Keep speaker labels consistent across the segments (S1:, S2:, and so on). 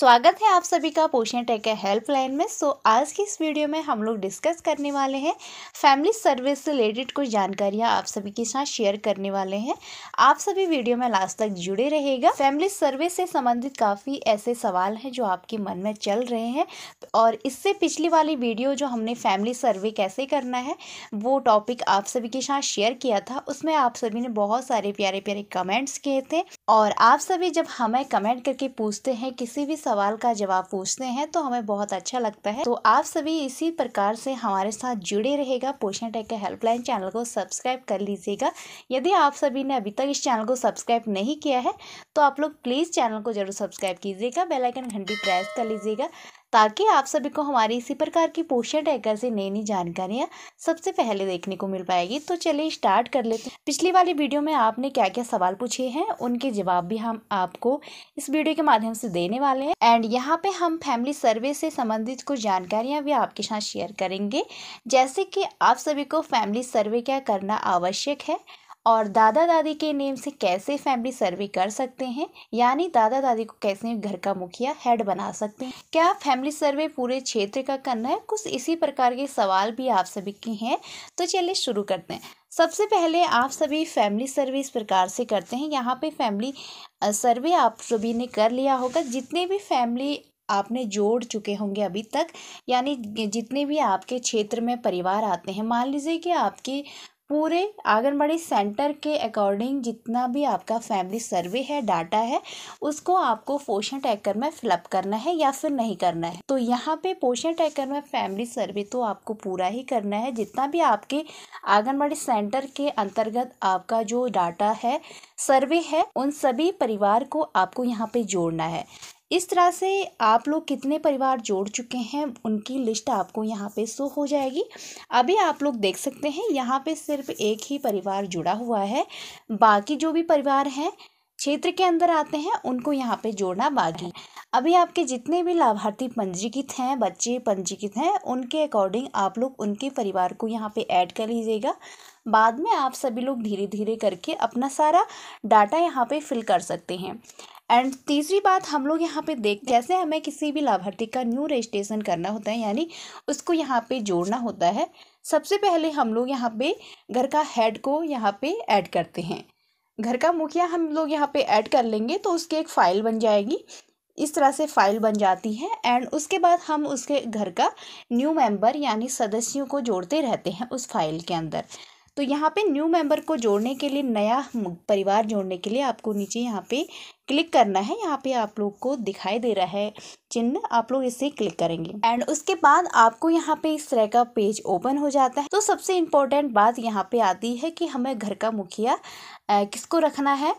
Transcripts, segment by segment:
S1: स्वागत है आप सभी का पोषण टेक हेल्पलाइन में सो so, आज की इस वीडियो में हम लोग डिस्कस करने वाले हैं फैमिली सर्विस से रिलेटेड कुछ जानकारियां आप सभी के साथ शेयर करने वाले हैं आप सभी वीडियो में लास्ट तक जुड़े रहेगा फैमिली सर्विस से संबंधित काफ़ी ऐसे सवाल हैं जो आपके मन में चल रहे हैं और इससे पिछली वाली वीडियो जो हमने फैमिली सर्वे कैसे करना है वो टॉपिक आप सभी के साथ शेयर किया था उसमें आप सभी ने बहुत सारे प्यारे प्यारे कमेंट्स किए थे और आप सभी जब हमें कमेंट करके पूछते हैं किसी भी सवाल का जवाब पूछते हैं तो हमें बहुत अच्छा लगता है तो आप सभी इसी प्रकार से हमारे साथ जुड़े रहेगा पोषण टेक हेल्पलाइन चैनल को सब्सक्राइब कर लीजिएगा यदि आप सभी ने अभी तक इस चैनल को सब्सक्राइब नहीं किया है तो आप लोग प्लीज़ चैनल को जरूर सब्सक्राइब कीजिएगा बेलाइकन घंटी प्रेस कर लीजिएगा ताकि आप सभी को हमारी इसी प्रकार की पोषण टैगर से नई नई जानकारियाँ सबसे पहले देखने को मिल पाएगी तो चलिए स्टार्ट कर लेते हैं पिछली वाली वीडियो में आपने क्या क्या सवाल पूछे हैं उनके जवाब भी हम आपको इस वीडियो के माध्यम से देने वाले हैं एंड यहाँ पे हम फैमिली सर्वे से संबंधित कुछ जानकारियाँ भी आपके साथ शेयर करेंगे जैसे कि आप सभी को फैमिली सर्वे क्या करना आवश्यक है और दादा दादी के नेम से कैसे फैमिली सर्वे कर सकते हैं यानी दादा दादी को कैसे घर का मुखिया हेड बना सकते हैं क्या फैमिली सर्वे पूरे क्षेत्र का करना है कुछ इसी प्रकार के सवाल भी आप सभी के हैं तो चलिए शुरू करते हैं सबसे पहले आप सभी फैमिली सर्वे इस प्रकार से करते हैं यहाँ पे फैमिली सर्वे आप सभी ने कर लिया होगा जितने भी फैमिली आपने जोड़ चुके होंगे अभी तक यानी जितने भी आपके क्षेत्र में परिवार आते हैं मान लीजिए कि आपकी पूरे आंगनबाड़ी सेंटर के अकॉर्डिंग जितना भी आपका फैमिली सर्वे है डाटा है उसको आपको पोषण टैकर में फिलअप करना है या फिर नहीं करना है तो यहाँ पे पोषण टैकर में फैमिली सर्वे तो आपको पूरा ही करना है जितना भी आपके आंगनबाड़ी सेंटर के अंतर्गत आपका जो डाटा है सर्वे है उन सभी परिवार को आपको यहाँ पे जोड़ना है इस तरह से आप लोग कितने परिवार जोड़ चुके हैं उनकी लिस्ट आपको यहाँ पे शो हो जाएगी अभी आप लोग देख सकते हैं यहाँ पे सिर्फ एक ही परिवार जुड़ा हुआ है बाकी जो भी परिवार हैं क्षेत्र के अंदर आते हैं उनको यहाँ पे जोड़ना बाकी है अभी आपके जितने भी लाभार्थी पंजीकृत हैं बच्चे पंजीकृत हैं उनके अकॉर्डिंग आप लोग उनके परिवार को यहाँ पे ऐड कर लीजिएगा बाद में आप सभी लोग धीरे धीरे करके अपना सारा डाटा यहाँ पे फिल कर सकते हैं एंड तीसरी बात हम लोग यहाँ पे देख जैसे हमें किसी भी लाभार्थी का न्यू रजिस्ट्रेशन करना होता है यानी उसको यहाँ पे जोड़ना होता है सबसे पहले हम लोग यहाँ पे घर का हेड को यहाँ पे ऐड करते हैं घर का मुखिया हम लोग यहाँ पे ऐड कर लेंगे तो उसकी एक फ़ाइल बन जाएगी इस तरह से फाइल बन जाती है एंड उसके बाद हम उसके घर का न्यू मेंबर यानी सदस्यों को जोड़ते रहते हैं उस फाइल के अंदर तो यहाँ पे न्यू मेंबर को जोड़ने के लिए नया परिवार जोड़ने के लिए आपको नीचे यहाँ पे क्लिक करना है यहाँ पे आप लोग को दिखाई दे रहा है चिन्ह आप लोग इसे क्लिक करेंगे एंड उसके बाद आपको यहाँ पे इस तरह का पेज ओपन हो जाता है तो सबसे इम्पोर्टेंट बात यहाँ पे आती है कि हमें घर का मुखिया किसको रखना है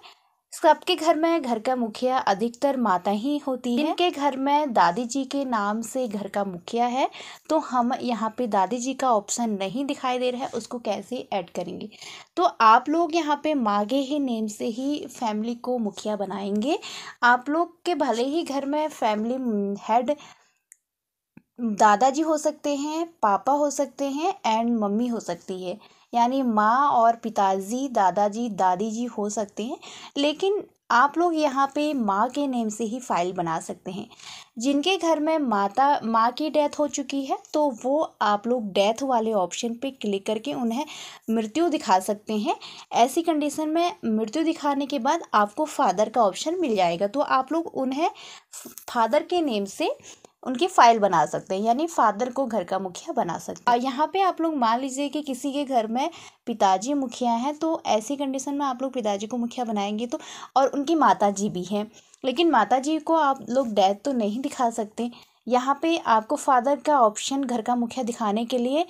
S1: सबके घर में घर का मुखिया अधिकतर माता ही होती है इनके घर में दादी जी के नाम से घर का मुखिया है तो हम यहाँ पे दादी जी का ऑप्शन नहीं दिखाई दे रहा है उसको कैसे ऐड करेंगे तो आप लोग यहाँ पे मागे ही नेम से ही फैमिली को मुखिया बनाएंगे आप लोग के भले ही घर में फैमिली हेड दादाजी हो सकते हैं पापा हो सकते हैं एंड मम्मी हो सकती है यानी माँ और पिताजी दादाजी दादी जी हो सकते हैं लेकिन आप लोग यहाँ पे माँ के नेम से ही फाइल बना सकते हैं जिनके घर में माता माँ की डेथ हो चुकी है तो वो आप लोग डेथ वाले ऑप्शन पे क्लिक करके उन्हें मृत्यु दिखा सकते हैं ऐसी कंडीशन में मृत्यु दिखाने के बाद आपको फादर का ऑप्शन मिल जाएगा तो आप लोग उन्हें फादर के नेम से उनकी फाइल बना सकते हैं यानी फादर को घर का मुखिया बना सकते हैं यहाँ पे आप लोग मान लीजिए कि किसी के घर में पिताजी मुखिया हैं तो ऐसी कंडीशन में आप लोग पिताजी को मुखिया बनाएंगे तो और उनकी माता जी भी हैं लेकिन माता जी को आप लोग डेथ तो नहीं दिखा सकते यहाँ पे आपको फादर का ऑप्शन घर का मुखिया दिखाने के लिए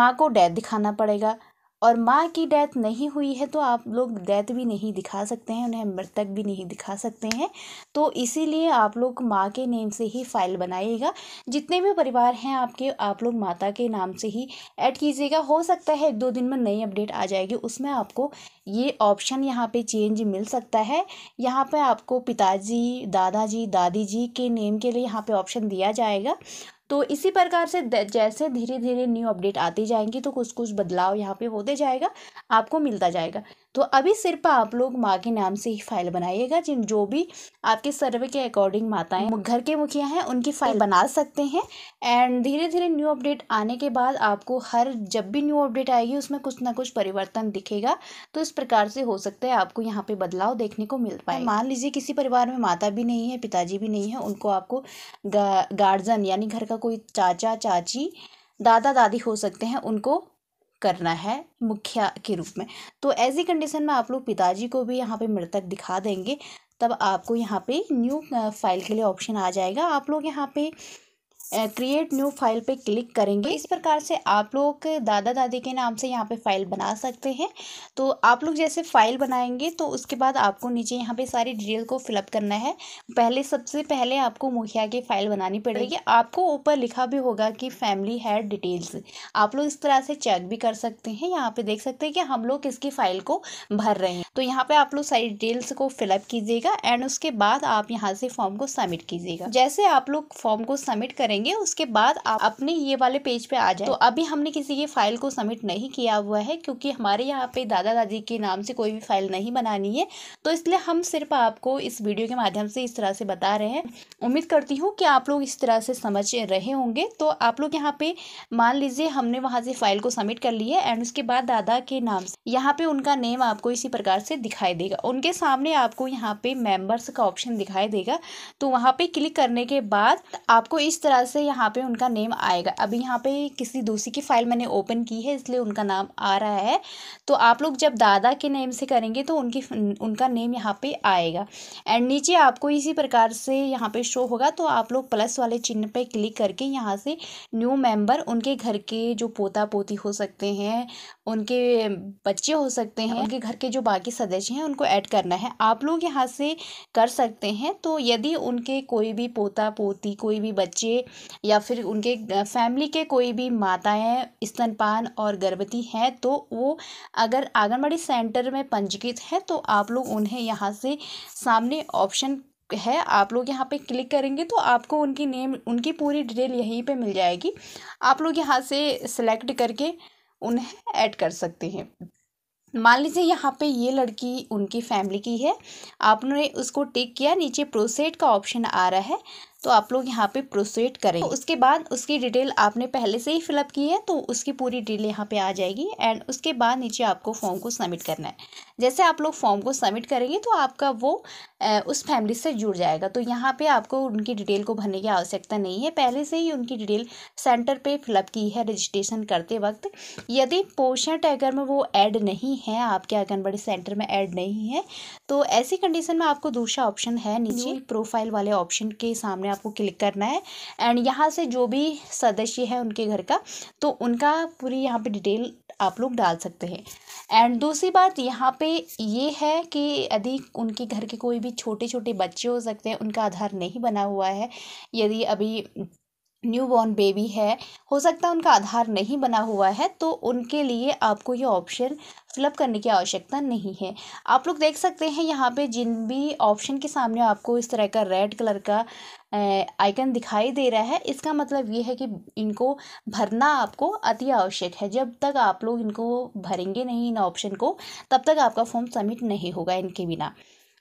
S1: माँ को डेथ दिखाना पड़ेगा और माँ की डेथ नहीं हुई है तो आप लोग डेथ भी नहीं दिखा सकते हैं उन्हें मृतक भी नहीं दिखा सकते हैं तो इसीलिए आप लोग माँ के नेम से ही फाइल बनाइएगा जितने भी परिवार हैं आपके आप लोग माता के नाम से ही ऐड कीजिएगा हो सकता है एक दो दिन में नई अपडेट आ जाएगी उसमें आपको ये ऑप्शन यहाँ पे चेंज मिल सकता है यहाँ पे आपको पिताजी दादाजी दादी जी के नेम के लिए यहाँ पे ऑप्शन दिया जाएगा तो इसी प्रकार से जैसे धीरे धीरे न्यू अपडेट आती जाएंगी तो कुछ कुछ बदलाव यहाँ पे होते जाएगा आपको मिलता जाएगा तो अभी सिर्फ आप लोग माँ के नाम से ही फाइल बनाइएगा जिन जो भी आपके सर्वे के अकॉर्डिंग माताएं घर के मुखिया हैं उनकी फाइल बना सकते हैं एंड धीरे धीरे न्यू अपडेट आने के बाद आपको हर जब भी न्यू अपडेट आएगी उसमें कुछ ना कुछ परिवर्तन दिखेगा तो इस प्रकार से हो सकता है आपको यहाँ पे बदलाव देखने को मिल पाए मान लीजिए किसी परिवार में माता भी नहीं है पिताजी भी नहीं है उनको आपको गार्जन यानी घर का कोई चाचा चाची दादा दादी हो सकते हैं उनको करना है मुखिया के रूप में तो ऐसी कंडीशन में आप लोग पिताजी को भी यहाँ पे मृतक दिखा देंगे तब आपको यहाँ पे न्यू फाइल के लिए ऑप्शन आ जाएगा आप लोग यहाँ पे क्रिएट न्यू फाइल पे क्लिक करेंगे इस प्रकार से आप लोग दादा दादी के नाम से यहाँ पे फाइल बना सकते हैं तो आप लोग जैसे फाइल बनाएंगे तो उसके बाद आपको नीचे यहाँ पे सारी डिटेल को फिलअप करना है पहले सबसे पहले आपको मुखिया की फ़ाइल बनानी पड़ेगी आपको ऊपर लिखा भी होगा कि फैमिली हैड डिटेल्स आप लोग इस तरह से चेक भी कर सकते हैं यहाँ पे देख सकते हैं कि हम लोग किसकी फ़ाइल को भर रहे हैं तो यहाँ पे आप लोग सारी डिटेल्स को फिलअप कीजिएगा एंड उसके बाद आप यहाँ से फॉर्म को सबमिट कीजिएगा जैसे आप लोग फॉर्म को सबमिट करें करेंगे उसके बाद आप अपने ये वाले पेज पे आ जाए तो अभी हमने किसी की फाइल को सबमिट नहीं किया हुआ है क्योंकि हमारे यहाँ पे दादा दादी के नाम से कोई भी फाइल नहीं बनानी है तो इसलिए हम सिर्फ आपको इस वीडियो के माध्यम से इस तरह से बता रहे हैं उम्मीद करती हूँ कि आप लोग इस तरह से समझ रहे होंगे तो आप लोग यहाँ पे मान लीजिए हमने वहां से फाइल को सबमिट कर लिया एंड उसके बाद दादा के नाम से यहाँ पे उनका नेम आपको इसी प्रकार से दिखाई देगा उनके सामने आपको यहाँ पे मेंबर्स का ऑप्शन दिखाई देगा तो वहाँ पे क्लिक करने के बाद आपको इस तरह तरह से यहाँ पे उनका नेम आएगा अभी यहाँ पे किसी दूसरी की फ़ाइल मैंने ओपन की है इसलिए उनका नाम आ रहा है तो आप लोग जब दादा के नेम से करेंगे तो उनकी उनका नेम यहाँ पे आएगा एंड नीचे आपको इसी प्रकार से यहाँ पे शो होगा तो आप लोग प्लस वाले चिन्ह पे क्लिक करके यहाँ से न्यू मेम्बर उनके घर के जो पोता पोती हो सकते हैं उनके बच्चे हो सकते हैं उनके घर के जो बाकी सदस्य हैं उनको ऐड करना है आप लोग यहाँ से कर सकते हैं तो यदि उनके कोई भी पोता पोती कोई भी बच्चे या फिर उनके फैमिली के कोई भी माताएं स्तनपान और गर्भवती हैं तो वो अगर आंगनबाड़ी सेंटर में पंजीकृत है तो आप लोग उन्हें यहाँ से सामने ऑप्शन है आप लोग यहाँ पे क्लिक करेंगे तो आपको उनकी नेम उनकी पूरी डिटेल यहीं पे मिल जाएगी आप लोग यहाँ से सिलेक्ट करके उन्हें ऐड कर सकते हैं मान लीजिए यहाँ पे ये लड़की उनकी फैमिली की है आपने उसको टिक किया नीचे प्रोसेड का ऑप्शन आ रहा है तो आप लोग यहाँ पे प्रोसेड करें तो उसके बाद उसकी डिटेल आपने पहले से ही फिलअप की है तो उसकी पूरी डिटेल यहाँ पे आ जाएगी एंड उसके बाद नीचे आपको फॉर्म को सबमिट करना है जैसे आप लोग फॉर्म को सबमिट करेंगे तो आपका वो उस फैमिली से जुड़ जाएगा तो यहाँ पे आपको उनकी डिटेल को भरने की आवश्यकता नहीं है पहले से ही उनकी डिटेल सेंटर पे फिलअप की है रजिस्ट्रेशन करते वक्त यदि पोषण टैगर में वो ऐड नहीं है आपके आंगनबाड़ी सेंटर में ऐड नहीं है तो ऐसी कंडीशन में आपको दूसरा ऑप्शन है नीचे प्रोफाइल वाले ऑप्शन के सामने आपको क्लिक करना है एंड यहाँ से जो भी सदस्य है उनके घर का तो उनका पूरी यहाँ पे डिटेल आप लोग डाल सकते हैं एंड दूसरी बात यहाँ पे ये है कि यदि उनके घर के कोई भी छोटे छोटे बच्चे हो सकते हैं उनका आधार नहीं बना हुआ है यदि अभी न्यू बॉर्न बेबी है हो सकता है उनका आधार नहीं बना हुआ है तो उनके लिए आपको ये ऑप्शन फिलअप करने की आवश्यकता नहीं है आप लोग देख सकते हैं यहाँ पे जिन भी ऑप्शन के सामने आपको इस तरह का रेड कलर का आइकन दिखाई दे रहा है इसका मतलब ये है कि इनको भरना आपको अति आवश्यक है जब तक आप लोग इनको भरेंगे नहीं इन ऑप्शन को तब तक आपका फॉर्म सबमिट नहीं होगा इनके बिना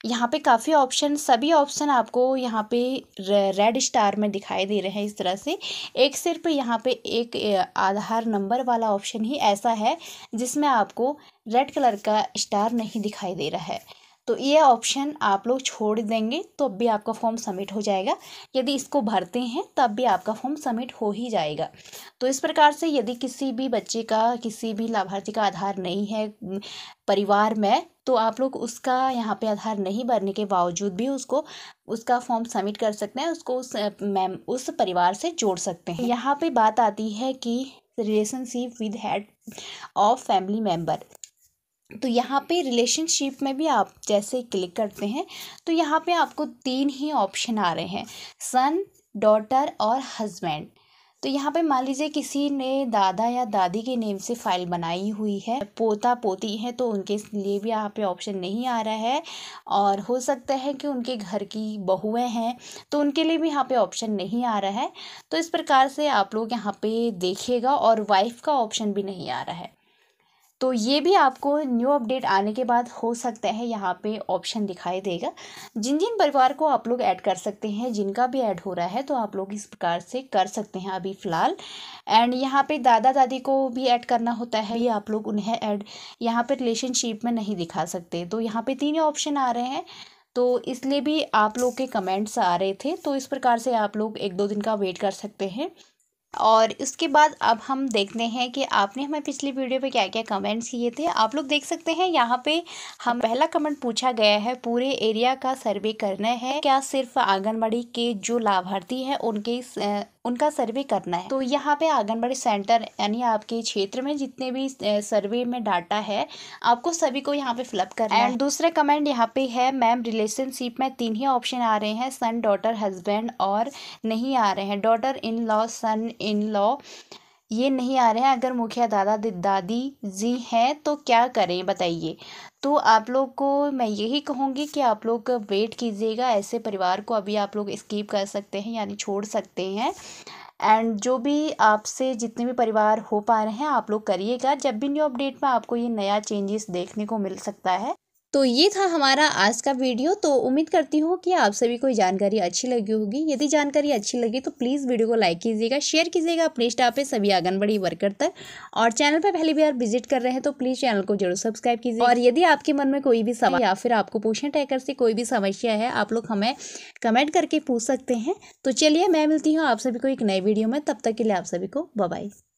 S1: यहाँ पे काफ़ी ऑप्शन सभी ऑप्शन आपको यहाँ पे रेड स्टार में दिखाई दे रहे हैं इस तरह से एक सिर्फ यहाँ पे एक आधार नंबर वाला ऑप्शन ही ऐसा है जिसमें आपको रेड कलर का स्टार नहीं दिखाई दे रहा है तो ये ऑप्शन आप लोग छोड़ देंगे तो अब भी आपका फॉर्म सबमिट हो जाएगा यदि इसको भरते हैं तब भी आपका फॉर्म सबमिट हो ही जाएगा तो इस प्रकार से यदि किसी भी बच्चे का किसी भी लाभार्थी का आधार नहीं है परिवार में तो आप लोग उसका यहाँ पे आधार नहीं भरने के बावजूद भी उसको उसका फॉर्म सबमिट कर सकते हैं उसको उस मैम उस परिवार से जोड़ सकते हैं यहाँ पे बात आती है कि relationship with head of family member तो यहाँ पे रिलेशनशिप में भी आप जैसे क्लिक करते हैं तो यहाँ पे आपको तीन ही ऑप्शन आ रहे हैं सन डॉटर और हस्बैंड तो यहाँ पे मान लीजिए किसी ने दादा या दादी के नेम से फाइल बनाई हुई है पोता पोती हैं तो उनके लिए भी यहाँ पे ऑप्शन नहीं आ रहा है और हो सकता है कि उनके घर की बहुएं हैं तो उनके लिए भी यहाँ पे ऑप्शन नहीं आ रहा है तो इस प्रकार से आप लोग यहाँ पे देखिएगा और वाइफ का ऑप्शन भी नहीं आ रहा है तो ये भी आपको न्यू अपडेट आने के बाद हो सकता है यहाँ पे ऑप्शन दिखाई देगा जिन जिन परिवार को आप लोग ऐड कर सकते हैं जिनका भी ऐड हो रहा है तो आप लोग इस प्रकार से कर सकते हैं अभी फ़िलहाल एंड यहाँ पे दादा दादी को भी ऐड करना होता है ये आप लोग उन्हें ऐड यहाँ पे रिलेशनशिप में नहीं दिखा सकते तो यहाँ पर तीन ऑप्शन आ रहे हैं तो इसलिए भी आप लोग के कमेंट्स आ रहे थे तो इस प्रकार से आप लोग एक दो दिन का वेट कर सकते हैं और इसके बाद अब हम देखते हैं कि आपने हमें पिछली वीडियो पे क्या क्या कमेंट्स किए थे आप लोग देख सकते हैं यहाँ पे हम पहला कमेंट पूछा गया है पूरे एरिया का सर्वे करना है क्या सिर्फ आंगनबाड़ी के जो लाभार्थी हैं उनके उनका सर्वे करना है तो यहाँ पे आंगनबाड़ी सेंटर यानी आपके क्षेत्र में जितने भी सर्वे में डाटा है आपको सभी को यहाँ पे फिलअप करना एंड दूसरा कमेंट यहाँ पे है मैम रिलेशनशिप में तीन ही ऑप्शन आ रहे हैं सन डॉटर हस्बैंड और नहीं आ रहे हैं daughter in law son in law ये नहीं आ रहे हैं अगर मुखिया दादा दादी जी हैं तो क्या करें बताइए तो आप लोग को मैं यही कहूँगी कि आप लोग वेट कीजिएगा ऐसे परिवार को अभी आप लोग स्कीप कर सकते हैं यानी छोड़ सकते हैं एंड जो भी आपसे जितने भी परिवार हो पा रहे हैं आप लोग करिएगा जब भी न्यू अपडेट में आपको ये नया चेंजेस देखने को मिल सकता है तो ये था हमारा आज का वीडियो तो उम्मीद करती हूँ कि आप सभी को जानकारी अच्छी लगी होगी यदि जानकारी अच्छी लगी तो प्लीज़ वीडियो को लाइक कीजिएगा शेयर कीजिएगा अपने स्टाफ पे सभी आंगनबाड़ी वर्कर तक और चैनल पर पहली बार विजिट कर रहे हैं तो प्लीज़ चैनल को जरूर सब्सक्राइब कीजिए और यदि आपके मन में कोई भी सवाल या फिर आपको पोषण टैकर से कोई भी समस्या है आप लोग हमें कमेंट करके पूछ सकते हैं तो चलिए मैं मिलती हूँ आप सभी को एक नए वीडियो में तब तक के लिए आप सभी को बाय